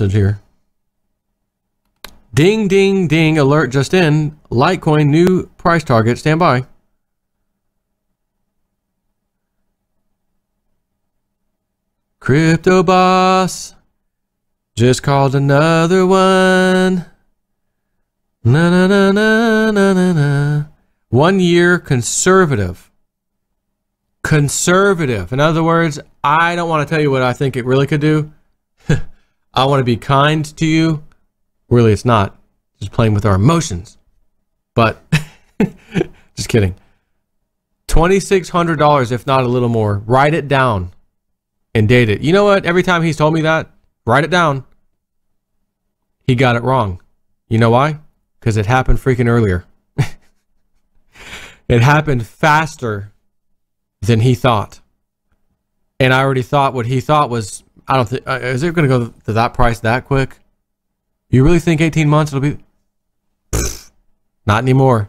message here. Ding, ding, ding, alert just in. Litecoin new price target, stand by. Crypto boss just called another one. Na na na na na na na. One year conservative. Conservative. In other words, I don't want to tell you what I think it really could do I want to be kind to you. Really, it's not. Just playing with our emotions. But just kidding. $2,600, if not a little more. Write it down and date it. You know what? Every time he's told me that, write it down. He got it wrong. You know why? Because it happened freaking earlier. it happened faster than he thought. And I already thought what he thought was I don't think uh, is it going to go to that price that quick. You really think 18 months it'll be? Pfft, not anymore.